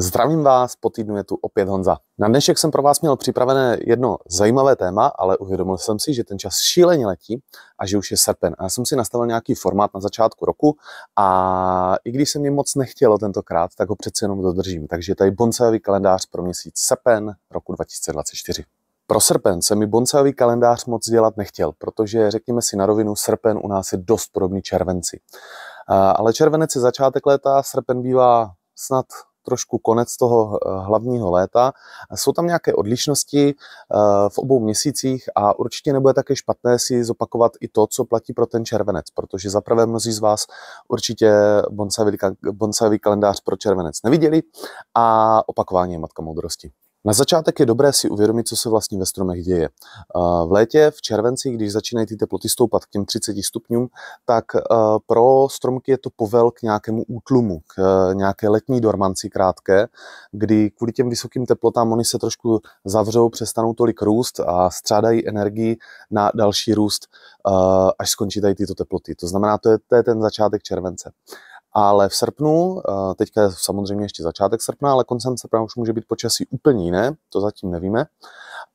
Zdravím vás, po týdnu je tu opět Honza. Na dnešek jsem pro vás měl připravené jedno zajímavé téma, ale uvědomil jsem si, že ten čas šíleně letí a že už je srpen. A já jsem si nastavil nějaký formát na začátku roku a i když se mě moc nechtělo tentokrát, tak ho přece jenom dodržím. Takže tady boncajový kalendář pro měsíc srpen roku 2024. Pro srpen se mi boncajový kalendář moc dělat nechtěl, protože řekněme si na rovinu, srpen u nás je dost podobný červenci. Ale červenec je začátek léta, srpen bývá snad trošku konec toho eh, hlavního léta. Jsou tam nějaké odlišnosti eh, v obou měsících a určitě nebude také špatné si zopakovat i to, co platí pro ten červenec, protože zaprvé mnozí z vás určitě bonsavý, kalendář pro červenec neviděli a opakování je matka moudrosti. Na začátek je dobré si uvědomit, co se vlastně ve stromech děje. V létě, v červenci, když začínají ty teploty stoupat k těm 30 stupňům, tak e, pro stromky je to povel k nějakému útlumu, k e, nějaké letní dormanci krátké, kdy kvůli těm vysokým teplotám oni se trošku zavřou, přestanou tolik růst a střádají energii na další růst, e, až skončí tady tyto teploty. To znamená, to je, to je ten začátek července. Ale v srpnu, eh, teďka je samozřejmě ještě začátek srpna, ale koncem srpna už může být počasí úplně jiné, to zatím nevíme.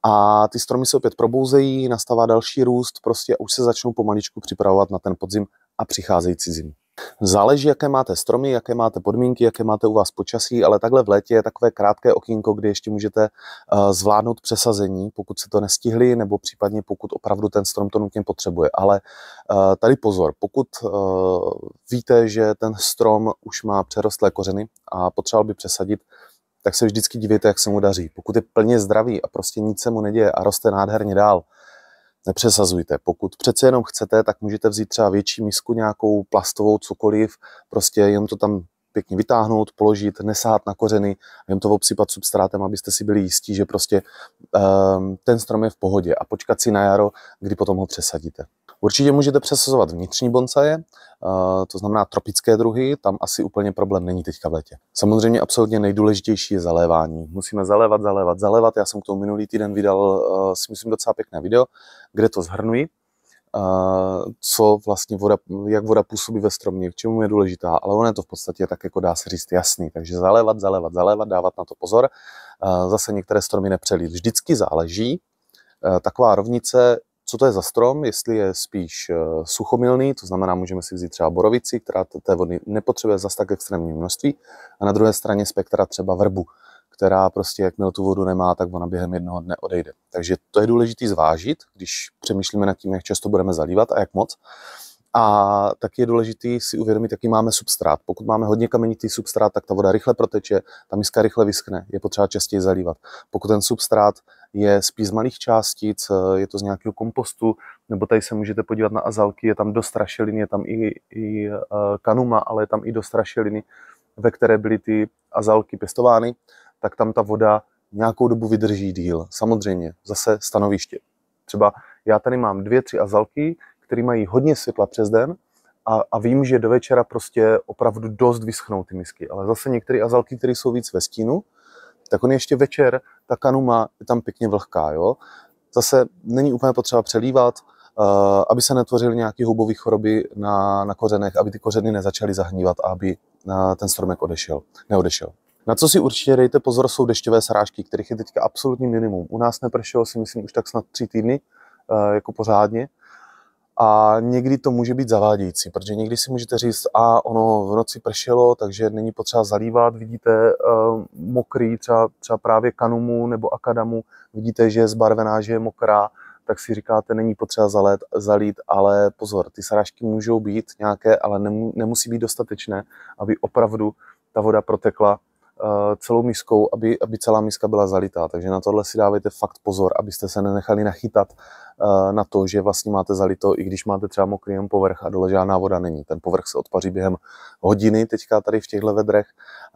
A ty stromy se opět probouzejí, nastává další růst, prostě už se začnou pomaličku připravovat na ten podzim a přicházející zimu. Záleží, jaké máte stromy, jaké máte podmínky, jaké máte u vás počasí, ale takhle v létě je takové krátké okýnko, kdy ještě můžete eh, zvládnout přesazení, pokud se to nestihli, nebo případně pokud opravdu ten strom to nutně potřebuje. Ale eh, tady pozor, pokud eh, víte, že ten strom už má přerostlé kořeny a potřeboval by přesadit, tak se vždycky divíte, jak se mu daří. Pokud je plně zdravý a prostě nic se mu neděje a roste nádherně dál, nepřesazujte. Pokud přece jenom chcete, tak můžete vzít třeba větší misku, nějakou plastovou, cokoliv, prostě jenom to tam pěkně vytáhnout, položit, nesát na kořeny a jen to obsypat substrátem, abyste si byli jistí, že prostě um, ten strom je v pohodě a počkat si na jaro, kdy potom ho přesadíte. Určitě můžete přesazovat vnitřní bonsaje, eh, to znamená tropické druhy, tam asi úplně problém není teďka v létě. Samozřejmě absolutně nejdůležitější je zalévání. Musíme zalévat, zalévat, zalévat. Já jsem k tomu minulý týden vydal, eh, si myslím, docela pěkné video, kde to zhrnuji co vlastně voda, jak voda působí ve stromě, k čemu je důležitá, ale ono je to v podstatě tak jako dá se říct jasný, takže zalévat, zalévat, zalévat, dávat na to pozor, zase některé stromy nepřelít, vždycky záleží, e, taková rovnice, co to je za strom, jestli je spíš e, suchomilný, to znamená, můžeme si vzít třeba borovici, která té vody nepotřebuje zas tak extrémní množství, a na druhé straně spektra třeba vrbu, která prostě jakmile tu vodu nemá, tak ona během jednoho dne odejde. Takže to je důležité zvážit, když přemýšlíme nad tím, jak často budeme zalívat a jak moc. A taky je důležité si uvědomit, jaký máme substrát. Pokud máme hodně kamenitý substrát, tak ta voda rychle proteče, ta miska rychle vyschne, je potřeba častěji zalívat. Pokud ten substrát je spíš z malých částic, je to z nějakého kompostu, nebo tady se můžete podívat na azalky, je tam dost rašelin, je tam i, i e, kanuma, ale je tam i dost rašeliny, ve které byly ty azalky pěstovány, tak tam ta voda nějakou dobu vydrží díl. Samozřejmě, zase stanoviště. Třeba já tady mám dvě, tři azalky, které mají hodně světla přes den a, a vím, že do večera prostě opravdu dost vyschnou ty misky. Ale zase některé azalky, které jsou víc ve stínu, tak on ještě večer, ta kanuma je tam pěkně vlhká. Jo? Zase není úplně potřeba přelívat, uh, aby se netvořily nějaké houbové choroby na, na kořenech, aby ty kořeny nezačaly zahnívat a aby uh, ten stromek odešel, neodešel. Na co si určitě dejte pozor, jsou dešťové srážky, kterých je teďka absolutní minimum. U nás nepršelo si myslím už tak snad tři týdny, eh, jako pořádně. A někdy to může být zavádějící, protože někdy si můžete říct, a ono v noci pršelo, takže není potřeba zalívat, vidíte eh, mokrý třeba, třeba právě kanumu nebo akadamu, vidíte, že je zbarvená, že je mokrá, tak si říkáte, není potřeba zalét, zalít, ale pozor, ty srážky můžou být nějaké, ale nemusí být dostatečné, aby opravdu ta voda protekla Eh, celou miskou, aby, aby celá miska byla zalitá. Takže na tohle si dávejte fakt pozor, abyste se nenechali nachytat eh, na to, že vlastně máte zalito, i když máte třeba mokrý jen povrch a dole žádná voda není. Ten povrch se odpaří během hodiny teďka tady v těchto vedrech,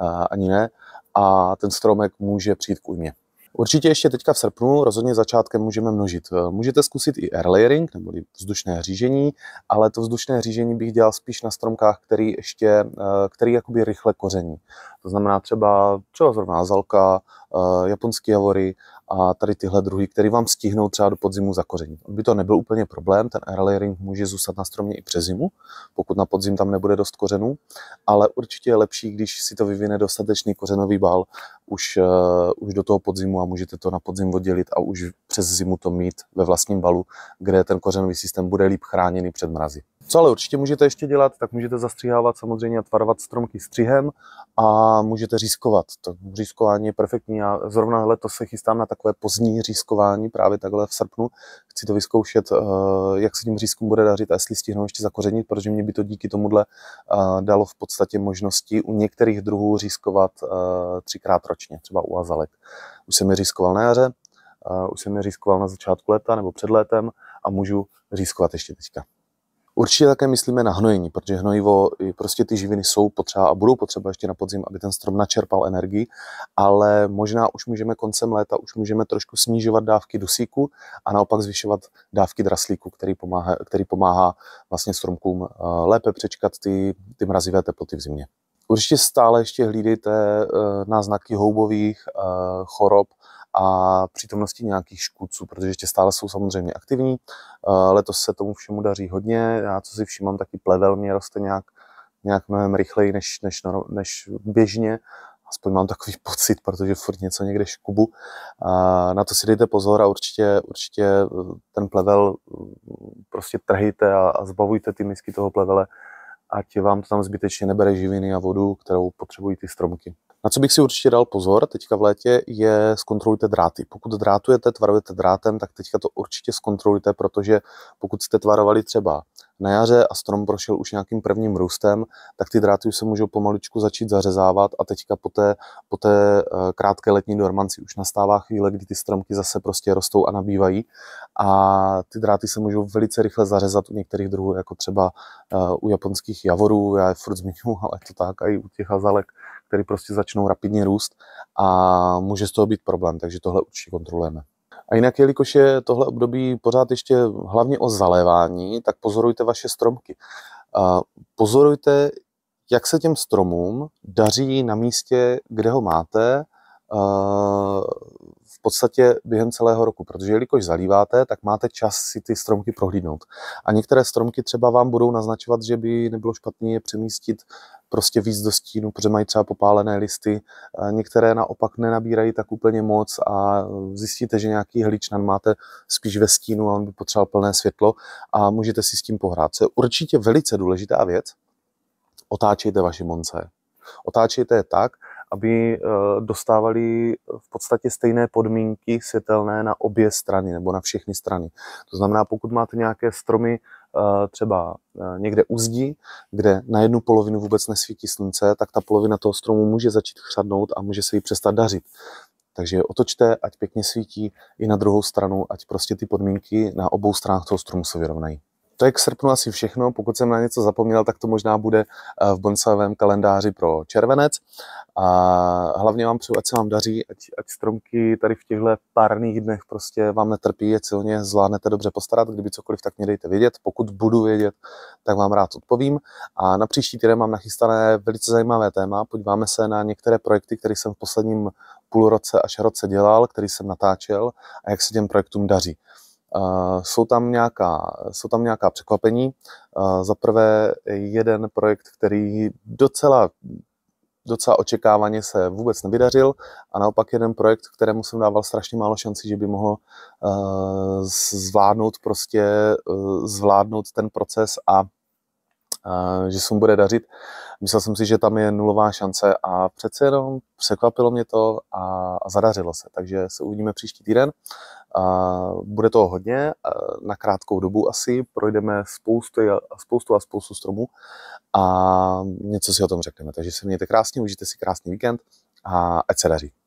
eh, ani ne. A ten stromek může přijít k újmě. Určitě ještě teďka v srpnu, rozhodně začátkem můžeme množit. Eh, můžete zkusit i air layering, neboli vzdušné řížení, ale to vzdušné řížení bych dělal spíš na stromkách, který ještě, eh, který jakoby rychle koření. To znamená třeba, třeba zrovna zalka, eh, japonský javory a tady tyhle druhy, které vám stihnou třeba do podzimu zakořenit. On by to nebyl úplně problém, ten air layering může zůstat na stromě i přes zimu, pokud na podzim tam nebude dost kořenů, ale určitě je lepší, když si to vyvine dostatečný kořenový bal, už, uh, už do toho podzimu a můžete to na podzim oddělit a už přes zimu to mít ve vlastním balu, kde ten kořenový systém bude líp chráněný před mrazy. Co ale určitě můžete ještě dělat, tak můžete zastřihávat samozřejmě a tvarovat stromky střihem a můžete řízkovat. To řízkování je perfektní. Já zrovna letos se chystám na takové pozdní řízkování, právě takhle v srpnu. Chci to vyzkoušet, eh, jak se tím řízkům bude dařit a jestli stihnou ještě zakořenit, protože mě by to díky tomuhle eh, dalo v podstatě možnosti u některých druhů řízkovat eh, třikrát ročně, třeba u azalek. Už jsem je řízkoval na jaře, už jsem je řízkoval na začátku léta nebo před létem a můžu řízkovat ještě teďka. Určitě také myslíme na hnojení, protože hnojivo, prostě ty živiny jsou potřeba a budou potřeba ještě na podzim, aby ten strom načerpal energii, ale možná už můžeme koncem léta, už můžeme trošku snižovat dávky dusíku a naopak zvyšovat dávky draslíku, který pomáhá, který pomáhá vlastně stromkům eh, lépe přečkat ty, ty mrazivé teploty v zimě. Určitě stále ještě hlídejte eh, náznaky houbových eh, chorob, a přítomnosti nějakých škůdců, protože ještě stále jsou samozřejmě aktivní. Eh, letos se tomu všemu daří hodně. Já, co si všímám, taky plevel mě roste nějak, nějak mnohem rychleji než, než, než běžně. Aspoň mám takový pocit, protože furt něco někde škubu. Eh, na to si dejte pozor a určitě, určitě eh, ten plevel prostě trhejte a, a zbavujte ty misky toho plevele, ať vám to tam zbytečně nebere živiny a vodu, kterou potřebují ty stromky. Na co bych si určitě dal pozor teďka v létě je zkontrolujte dráty. Pokud drátujete, tvarujete drátem, tak teďka to určitě zkontrolujte, protože pokud jste tvarovali třeba na jaře a strom prošel už nějakým prvním růstem, tak ty dráty už se můžou pomaličku začít zařezávat a teďka po té, po té eh, krátké letní dormanci už nastává chvíle, kdy ty stromky zase prostě rostou a nabývají a ty dráty se můžou velice rychle zařezat u některých druhů, jako třeba eh, u japonských javorů, já je furt zmiňu, ale to tak, a i u těch hazalek, které prostě začnou rapidně růst a může z toho být problém, takže tohle určitě kontrolujeme. A jinak, jelikož je tohle období pořád ještě hlavně o zalévání, tak pozorujte vaše stromky. Pozorujte, jak se těm stromům daří na místě, kde ho máte, v podstatě během celého roku, protože jelikož zalíváte, tak máte čas si ty stromky prohlídnout. A některé stromky třeba vám budou naznačovat, že by nebylo špatné je přemístit prostě víc do stínu, protože mají třeba popálené listy. Eh, některé naopak nenabírají tak úplně moc a zjistíte, že nějaký hličnan máte spíš ve stínu a on by potřeboval plné světlo a můžete si s tím pohrát. Co je určitě velice důležitá věc, otáčejte vaše monce. Otáčejte je tak, aby eh, dostávali v podstatě stejné podmínky světelné na obě strany nebo na všechny strany. To znamená, pokud máte nějaké stromy, Eh, třeba eh, někde u zdi, kde na jednu polovinu vůbec nesvítí slunce, tak ta polovina toho stromu může začít chřadnout a může se jí přestat dařit. Takže otočte, ať pěkně svítí i na druhou stranu, ať prostě ty podmínky na obou stranách toho stromu se vyrovnají. To je k srpnu asi všechno. Pokud jsem na něco zapomněl, tak to možná bude eh, v bonsajovém kalendáři pro červenec. A hlavně vám přeju, ať se vám daří, ať, ať stromky tady v těchto párných dnech prostě vám netrpí, ať se o ně zvládnete dobře postarat. Kdyby cokoliv, tak mě dejte vědět. Pokud budu vědět, tak vám rád odpovím. A na příští týden mám nachystané velice zajímavé téma. Podíváme se na některé projekty, které jsem v posledním půl roce až roce dělal, který jsem natáčel a jak se těm projektům daří. Jsou tam nějaká, jsou tam nějaká překvapení. Za prvé jeden projekt, který docela docela očekávaně se vůbec nevydařil a naopak jeden projekt, kterému jsem dával strašně málo šancí, že by mohlo eh, zvládnout prostě eh, zvládnout ten proces a že se mu bude dařit. Myslel jsem si, že tam je nulová šance a přece jenom překvapilo mě to a, zadařilo se. Takže se uvidíme příští týden. A bude toho hodně, na krátkou dobu asi, projdeme spoustu, spoustu a spoustu stromů a něco si o tom řekneme. Takže se mějte krásně, užijte si krásný víkend a ať se daří.